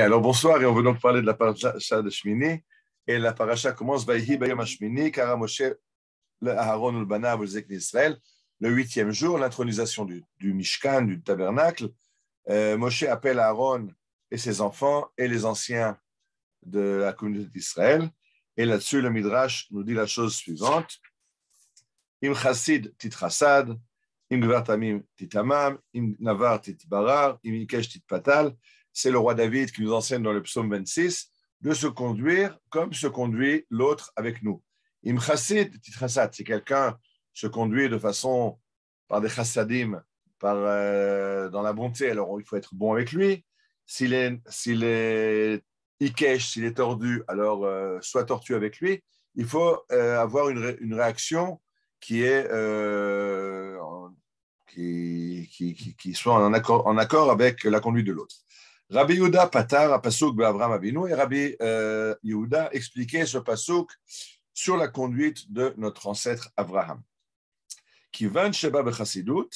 alors bonsoir, et on veut donc parler de la paracha de Shmini. Et la paracha commence Vaïhi Bayom Shmini, Kara Moshe, Aaron vous Avulzek d'Israël. Le huitième jour, l'intronisation du, du, Mishkan, du tabernacle. Euh, Moshe appelle Aaron et ses enfants et les anciens de la communauté d'Israël. Et là-dessus, le Midrash nous dit la chose suivante Im Chassid chassad, Im tit amam, Im Navar barar, Im Ikesh patal » c'est le roi David qui nous enseigne dans le psaume 26 de se conduire comme se conduit l'autre avec nous. Imchassid, titrasat, si quelqu'un se conduit de façon par des chassadim, par, euh, dans la bonté, alors il faut être bon avec lui. S'il est, s'il s'il est tordu, alors soit euh, sois tortu avec lui. Il faut euh, avoir une, réaction qui est soit en accord avec la conduite de l'autre. Rabbi Yehuda patar à Pasuk Abraham Avinu et Rabbi euh, Yehuda expliquait ce Pasuk sur la conduite de notre ancêtre Abraham. Bechassidut,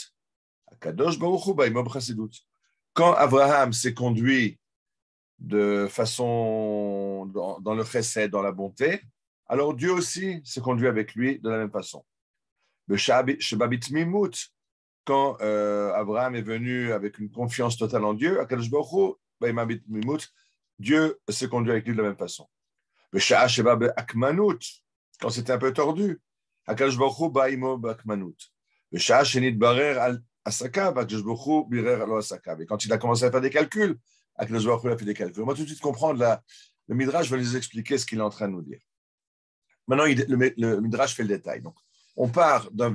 Akadosh Baruchu Quand Abraham s'est conduit de façon dans, le chesed, dans la bonté, alors Dieu aussi s'est conduit avec lui de la même façon. Sheba Mimut, quand euh, Abraham est venu avec une confiance totale en Dieu, Akadosh Baruch bah, Dieu s'est conduit avec lui de la même façon. Quand c'était un peu tordu, quand il a commencé à faire des calculs, des On va tout de suite comprendre, le Midrash va les expliquer ce qu'il est en train de nous dire. Maintenant, le, Midrash fait le détail. Donc, on part d'un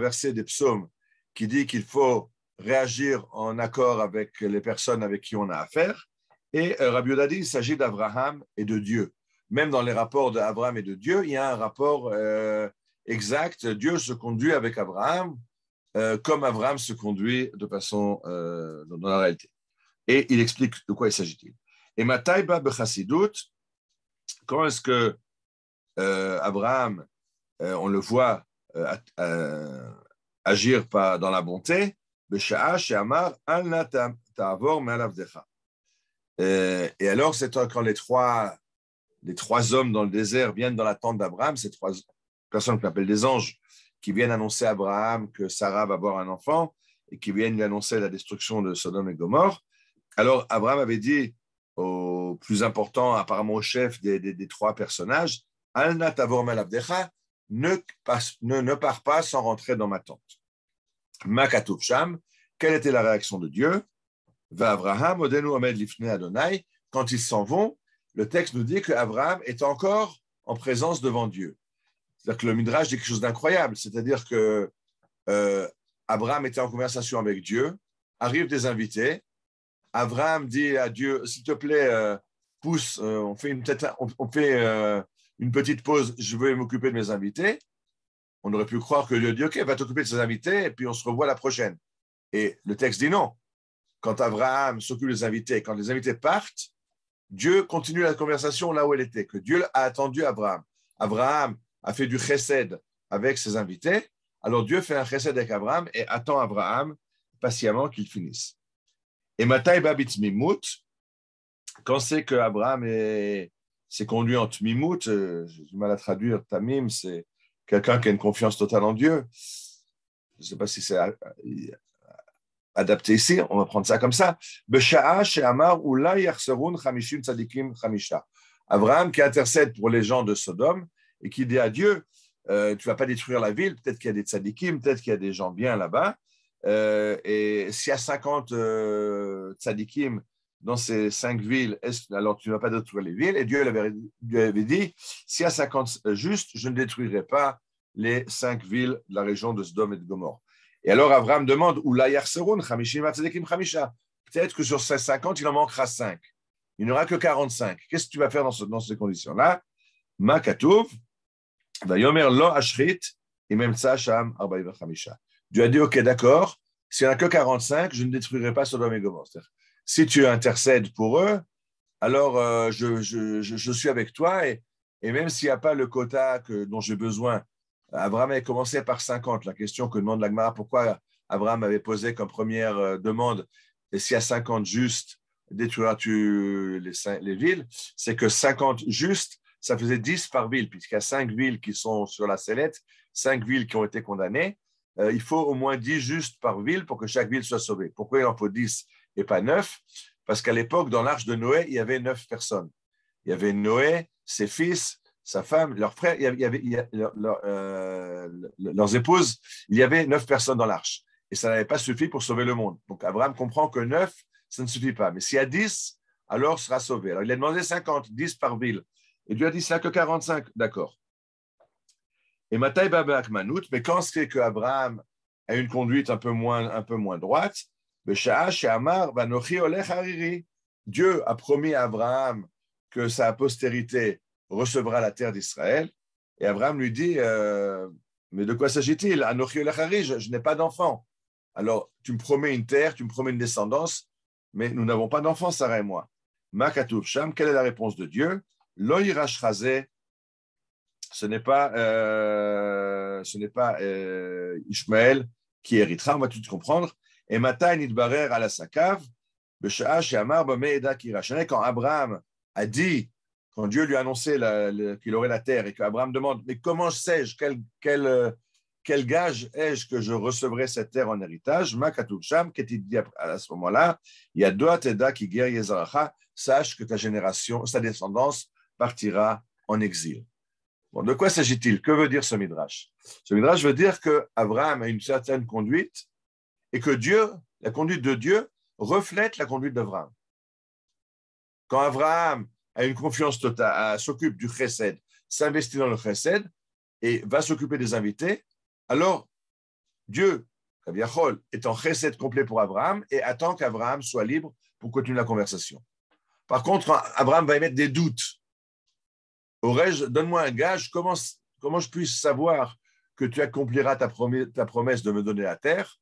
verset des psaumes qui dit qu'il faut réagir en accord avec les personnes avec qui on a affaire. Et euh, Rabbi Odadi, il s'agit d'Abraham et de Dieu. Même dans les rapports d'Abraham et de Dieu, il y a un rapport euh, exact. Dieu se conduit avec Abraham euh, comme Abraham se conduit de façon dans la réalité. Et il explique de quoi il s'agit-il. Et Mataïba Bechassidut, quand est-ce que Abraham, on le voit agir pas dans la bonté, et alors, c'est quand les trois, les trois hommes dans le désert viennent dans la tente d'Abraham, ces trois personnes qu'on appelle des anges, qui viennent annoncer à Abraham que Sarah va avoir un enfant et qui viennent lui annoncer la destruction de Sodome et Gomorre. Alors, Abraham avait dit au plus important, apparemment au chef des, des, trois personnages, ne, ne, ne pars pas sans rentrer dans ma tente. Makatov quelle était la réaction de Dieu Va Abraham, Odenu Ahmed Lifne Adonai, quand ils s'en vont, le texte nous dit qu'Abraham est encore en présence devant Dieu. C'est-à-dire que le Midrash dit quelque chose d'incroyable, c'est-à-dire que euh, Abraham était en conversation avec Dieu, arrivent des invités, Abraham dit à Dieu, s'il te plaît, euh, pousse, euh, on fait, on fait une petite pause, je vais m'occuper de mes invités on aurait pu croire que Dieu dit, OK, va t'occuper de ses invités, et puis on se revoit la prochaine. Et le texte dit non. Quand Abraham s'occupe des invités, quand les invités partent, Dieu continue la conversation là où elle était, que Dieu a attendu Abraham. Abraham a fait du chesed avec ses invités, alors Dieu fait un chesed avec Abraham et attend Abraham patiemment qu'il finisse. Et Matai Babit Mimut, quand c'est que Abraham s'est conduit en Tmimut, euh, j'ai du mal à traduire, Tamim, c'est quelqu'un qui a une confiance totale en Dieu, je ne sais pas si c'est euh, adapté ici, on va prendre ça comme ça. Abraham qui intercède pour les gens de Sodome et qui dit à Dieu, euh, tu vas pas détruire la ville, peut-être qu'il y a des tzadikim, peut-être qu'il y a des gens bien là-bas. Euh, et s'il y a 50 dans ces cinq villes, alors tu vas pas détruire les villes Et Dieu avait, dit, s'il y a 50 euh, justes, je ne détruirai pas les cinq villes de la région de Sodome et de Gomorre. Et alors Abraham demande, peut-être que sur ces 50, il en manquera 5. Il n'y aura que 45. Qu'est-ce que tu vas faire dans, ces conditions-là makatouf Vayomer lo ashrit, et même Sham, Dieu a dit, ok, d'accord, s'il n'y en a que 45, je ne détruirai pas Sodome et Gomorre. Si tu intercèdes pour eux, alors euh, je, suis avec toi et, même s'il n'y a pas le quota que, dont j'ai besoin, Abraham avait commencé par 50. La question que demande l'Agmara, pourquoi Abraham avait posé comme première euh, demande, et s'il y a 50 justes, détruiras-tu les, villes C'est que 50 justes, ça faisait 10 par ville, puisqu'il y a 5 villes qui sont sur la sellette, 5 villes qui ont été condamnées. Euh, il faut au moins 10 justes par ville pour que chaque ville soit sauvée. Pourquoi il en faut 10 et pas neuf, parce qu'à l'époque, dans l'arche de Noé, il y avait neuf personnes. Il y avait Noé, ses fils, sa femme, leurs frères, leurs épouses, il y avait neuf personnes dans l'arche. Et ça n'avait pas suffi pour sauver le monde. Donc Abraham comprend que neuf, ça ne suffit pas. Mais s'il y a dix, alors sera sauvé. Alors il a demandé 50, dix par ville. Et Dieu a dit, ça que 45, d'accord. Et Matai Babak Manout, mais quand c'est que Abraham a une conduite un peu moins, un peu moins droite, Dieu a promis à Abraham que sa postérité recevra la terre d'Israël. Et Abraham lui dit, euh, mais de quoi s'agit-il je, je n'ai pas d'enfant. Alors, tu me promets une terre, tu me promets une descendance, mais nous n'avons pas d'enfant, Sarah et moi. Sham, quelle est la réponse de Dieu ce n'est pas, euh, ce n'est pas euh, Ishmaël qui héritera, on va tout comprendre. Et Matai Nidbarer à la Sakav, quand Abraham a dit, quand Dieu lui a annoncé qu'il aurait la terre et qu'Abraham demande, mais comment sais-je, quel, gage ai-je que je recevrai cette terre en héritage quest il dit à ce moment-là Il y a deux Teda qui sache que ta génération, sa descendance partira en exil. Bon, de quoi s'agit-il Que veut dire ce midrash Ce midrash veut dire qu'Abraham a une certaine conduite et que Dieu, la conduite de Dieu, reflète la conduite d'Abraham. Quand Abraham a une confiance totale, s'occupe du chesed, s'investit dans le chesed et va s'occuper des invités, alors Dieu, Kabiachol, est en chesed complet pour Abraham et attend qu'Abraham soit libre pour continuer la conversation. Par contre, Abraham va émettre des doutes. Aurais-je, donne-moi un gage, comment, comment je puisse savoir que tu accompliras ta promesse de me donner la terre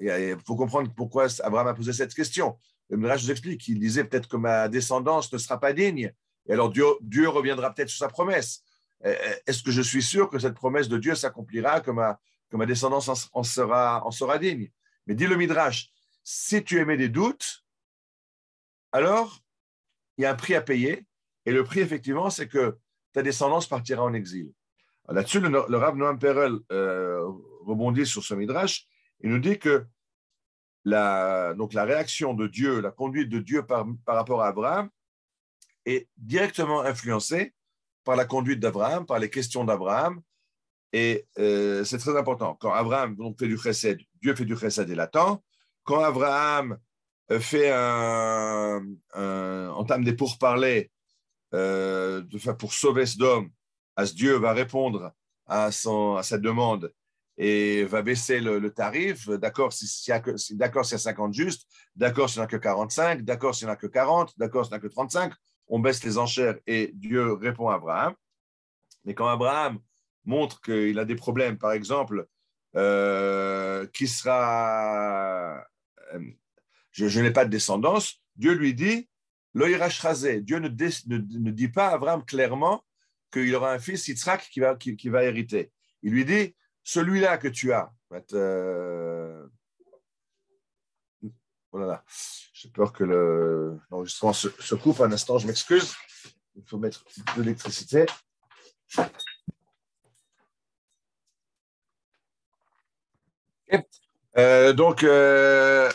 il faut comprendre pourquoi Abraham a posé cette question. Le Midrash nous explique, il disait peut-être que ma descendance ne sera pas digne, et alors Dieu, reviendra peut-être sur sa promesse. Euh, euh, est-ce que je suis sûr que cette promesse de Dieu s'accomplira, que ma, descendance en, sera, digne Mais dit le Midrash, si tu émets des doutes, alors il y a un prix à payer, et le prix, effectivement, c'est que ta descendance partira en exil. Là-dessus, le, Rav Noam Perel euh, rebondit sur ce Midrash il nous dit que la, donc la réaction de Dieu, la conduite de Dieu par, rapport à Abraham est directement influencée par la conduite d'Abraham, par les questions d'Abraham. Et euh, c'est très important. Quand Abraham donc, fait du chesed, Dieu fait du chesed et l'attend. Quand Abraham euh, fait un, entame des pourparlers euh, de, pour sauver homme à ce Dieu va répondre à, son, à sa demande et va baisser le, tarif. D'accord s'il si y, a 50 justes, d'accord s'il n'y en a que 45, d'accord s'il n'y en a que 40, d'accord s'il n'y en a que 35. On baisse les enchères et Dieu répond à Abraham. Mais quand Abraham montre qu'il a des problèmes, par exemple, euh, qui sera. Euh, je, n'ai pas de descendance, Dieu lui dit Dieu ne, dit pas à Abraham clairement qu'il aura un fils, Yitzhak, qui qui va hériter. Il lui dit celui-là que tu as, euh, oh là là, j'ai peur que l'enregistrement se, coupe. Un instant, je m'excuse. Il faut mettre de l'électricité. Euh, donc, euh,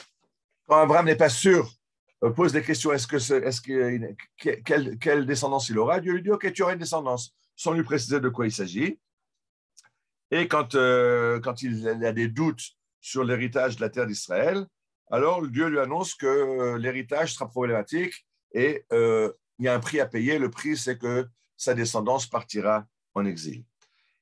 quand Abraham n'est pas sûr, pose des questions. Est-ce que, est-ce que quelle, descendance il aura Dieu lui dit Ok, tu auras une descendance, sans lui préciser de quoi il s'agit. Et quand, euh, quand il a des doutes sur l'héritage de la terre d'Israël, alors Dieu lui annonce que euh, l'héritage sera problématique et euh, il y a un prix à payer. Le prix, c'est que sa descendance partira en exil.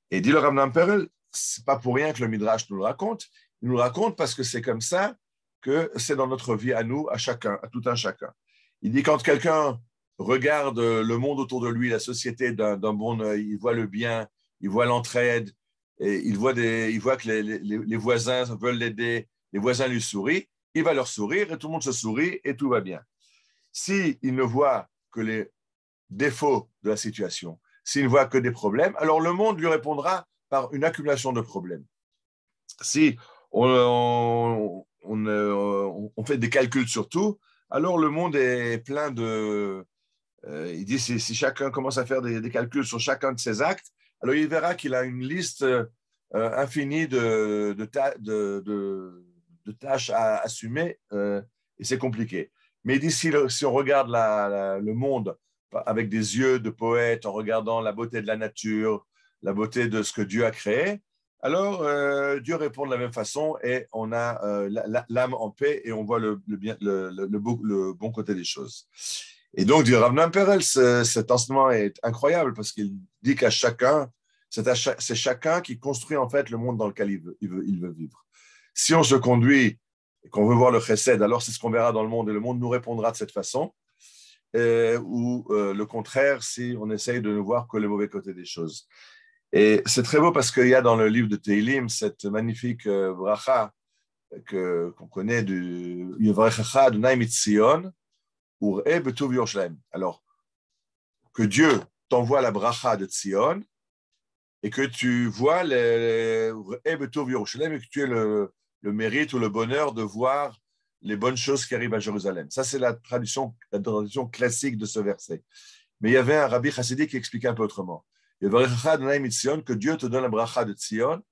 Et dit le Ramnam Perel, c'est pas pour rien que le Midrash nous le raconte. Il nous le raconte parce que c'est comme ça que c'est dans notre vie à nous, à chacun, à tout un chacun. Il dit quand quelqu'un regarde le monde autour de lui, la société d'un bon œil, il voit le bien, il voit l'entraide, il voit, que les, voisins veulent l'aider, les voisins lui sourient, il va leur sourire et tout le monde se sourit et tout va bien. S'il ne voit que les défauts de la situation, s'il ne voit que des problèmes, alors le monde lui répondra par une accumulation de problèmes. Si on, euh, fait des calculs sur tout, alors le monde est plein de... Euh, il dit si, chacun commence à faire des calculs sur chacun de ses actes, alors, il verra qu'il a une liste euh, infinie de, tâches à assumer euh, et c'est compliqué. Mais d'ici, si on regarde le monde avec des yeux de poète, en regardant la beauté de la nature, la beauté de ce que Dieu a créé, alors euh, Dieu répond de la même façon et on a l'âme en paix et on voit le bon côté des choses. Et donc, du Ravnan Perel, cet enseignement est incroyable parce qu'il dit qu'à chacun, c'est chacun qui construit en fait le monde dans lequel il veut, il veut, vivre. Si on se conduit et qu'on veut voir le chesed, alors c'est ce qu'on verra dans le monde et le monde nous répondra de cette façon. Euh, ou euh, le contraire, si on essaye de ne voir que le mauvais côté des choses. Et c'est très beau parce qu'il y a dans le livre de Teilim cette magnifique euh, bracha qu'on connaît du de Naim Sion. E Alors, que Dieu t'envoie la bracha de Tzion et que tu vois les e et que tu aies le, mérite ou le bonheur de voir les bonnes choses qui arrivent à Jérusalem. Ça, c'est la traduction, la traduction classique de ce verset. Mais il y avait un rabbi chassidique qui expliquait un peu autrement. que Dieu te donne la bracha de Tzion.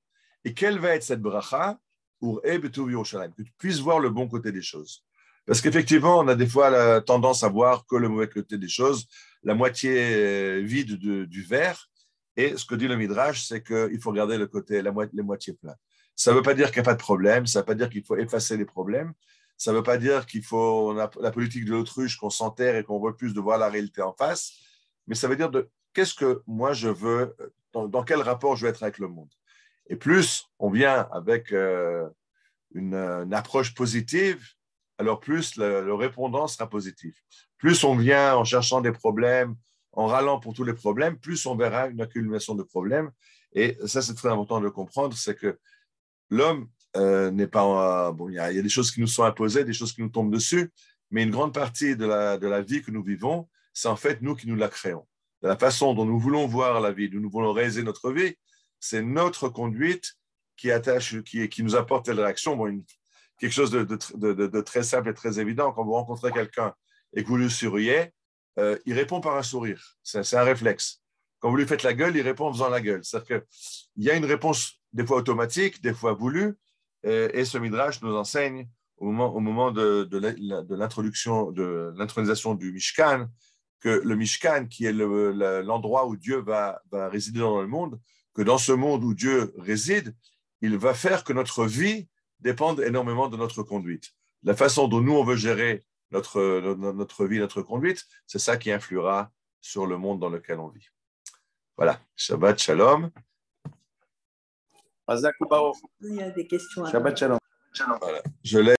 Et quelle va être cette bracha pour e Que tu puisses voir le bon côté des choses. Parce qu'effectivement, on a des fois la tendance à voir que le mauvais côté des choses, la moitié euh, vide du verre. Et ce que dit le Midrash, c'est qu'il faut regarder le côté, la moitié, les moitiés pleins. Ça ne veut pas dire qu'il n'y a pas de problème, ça ne veut pas dire qu'il faut effacer les problèmes, ça ne veut pas dire qu'il faut la politique de l'autruche, qu'on s'enterre et qu'on refuse de voir la réalité en face, mais ça veut dire de qu'est-ce que moi je veux, dans, quel rapport je veux être avec le monde. Et plus on vient avec euh, une approche positive, alors plus le, répondant sera positif. Plus on vient en cherchant des problèmes, en râlant pour tous les problèmes, plus on verra une accumulation de problèmes. Et ça, c'est très important de comprendre, c'est que l'homme euh, n'est pas... Euh, bon, il y, a des choses qui nous sont imposées, des choses qui nous tombent dessus, mais une grande partie de la, de la vie que nous vivons, c'est en fait nous qui nous la créons. De la façon dont nous voulons voir la vie, nous voulons réaliser notre vie, c'est notre conduite qui, attache, qui, qui nous apporte telle réaction. Bon, une quelque chose de, très simple et très évident. Quand vous rencontrez quelqu'un et que vous lui souriez, euh, il répond par un sourire. C'est un réflexe. Quand vous lui faites la gueule, il répond en faisant la gueule. C'est-à-dire qu'il y a une réponse des fois automatique, des fois voulue, euh, et ce midrash nous enseigne au moment, au moment de, l'introduction, de l'intronisation du Mishkan, que le Mishkan, qui est l'endroit où Dieu va, va résider dans le monde, que dans ce monde où Dieu réside, il va faire que notre vie dépendent énormément de notre conduite. La façon dont nous, on veut gérer notre, notre vie, notre conduite, c'est ça qui influera sur le monde dans lequel on vit. Voilà. Shabbat Shalom. Il y a des questions. Shabbat Shalom. Voilà. Je